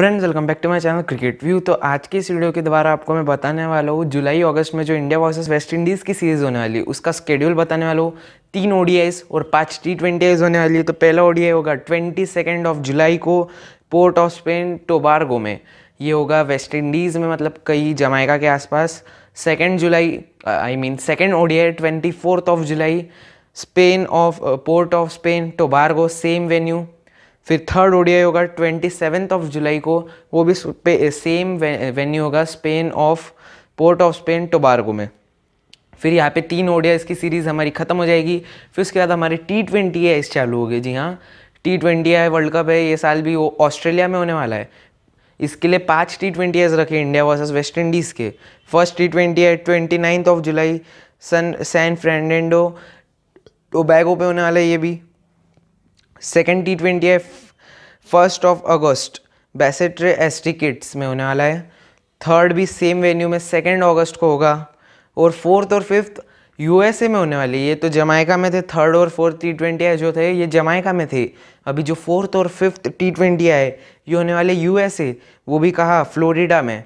friends welcome back to my channel cricket view तो आज के इस वीडियो के द्वारा आपको मैं बताने वाला हूँ जुलाई अगस्त में जो इंडिया वर्सेस वेस्ट इंडीज़ की सीरीज़ होने वाली है उसका स्केड्यूल बताने वाला हूँ तीन ओडीआईस और पांच टी ट्वेंटी होने वाली है तो पहला ओडीआई होगा ट्वेंटी सेकेंड ऑफ जुलाई को पोर्ट ऑफ स्पेन टोबार्गो में ये होगा वेस्ट इंडीज़ में मतलब कई जमाइका के आसपास second July I mean second ODI twenty fourth of July Spain of Port of Spain Tobago same venue फिर थर्ड ओडीआई होगा ट्वेंटी सेवेंथ ऑफ जुलाई को वो भी सेम वेन्यू होगा Spain of Port of Spain Tobago में फिर यहाँ पे तीन ओडिया इसकी सीरीज़ हमारी ख़त्म हो जाएगी फिर उसके बाद हमारे टी ट्वेंटी इस चालू हो गए जी हाँ टी ट्वेंटी है वर्ल्ड कप है ये साल भी वो ऑस्ट्रेलिया में होने वाला है इसके लिए पाँच टी ट्वेंटी एज़ रखे इंडिया वर्सेस वेस्ट इंडीज़ के first T twenty I twenty ninth of July सन सैन फ्रेंडेंडो टोबैगो पे होने वाला है ये भी सेकेंड टी ट्वेंटी है first of August Basseterre S T Kitts में होने वाला है थर्ड भी सेम वेन्यू में सेकेंड अगस्त को होगा और फोर्थ और फिफ्थ यूएसए में होने वाली ये तो जमाइका में थे थर्ड और फोर्थ टी ट्वेंटी आई जो थे ये जमाइका में थे अभी जो फोर्थ और फिफ्थ टी ट्वेंटी आए ये होने वाले यूएसए वो भी कहा फ्लोरिडा में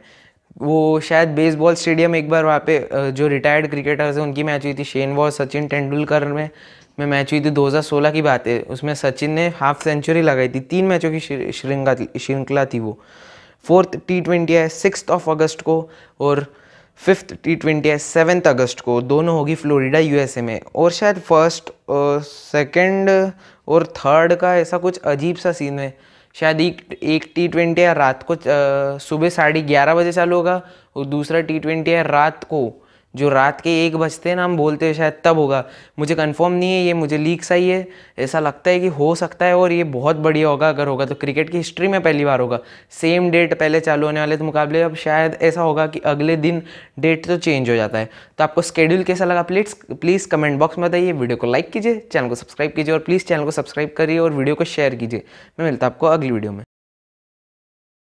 वो शायद बेसबॉल स्टेडियम एक बार वहाँ पे जो रिटायर्ड क्रिकेटर्स हैं उनकी मैच हुई थी शेन वॉ सचिन तेंदुलकर में में मैच हुई थी 2016 की बात है उसमें सचिन ने हाफ सेंचुरी लगाई थी तीन मैचों की श्रृंखला श्रृंखला थी वो फोर्थ टी ट्वेंटी है सिक्स ऑफ अगस्त को और फिफ्थ टी ट्वेंटी है सेवन्थ अगस्त को दोनों होगी फ्लोरिडा यूएसए में और शायद फर्स्ट सेकेंड और थर्ड का ऐसा कुछ अजीब सा सीन है शायद एक एक टी ट्वेंटी है रात को सुबह साढ़े ग्यारह बजे चालू होगा और दूसरा टी ट्वेंटी है रात को जो रात के एक बजते हैं ना हम बोलते हैं शायद तब होगा मुझे कंफर्म नहीं है ये मुझे लीक सही है ऐसा लगता है कि हो सकता है और ये बहुत बढ़िया होगा अगर होगा तो क्रिकेट की हिस्ट्री में पहली बार होगा सेम डेट पहले चालू होने वाले थे मुकाबले अब शायद ऐसा होगा कि अगले दिन डेट तो चेंज हो जाता है तो आपको स्केड्यूल कैसा लगा प्लीज प्लीज़ कमेंट बॉक्स में बताइए वीडियो को लाइक कीजिए चैनल को सब्सक्राइब कीजिए और प्लीज़ चैनल को सब्सक्राइब करिए और वीडियो को शेयर कीजिए मैं मिलता आपको अगली वीडियो में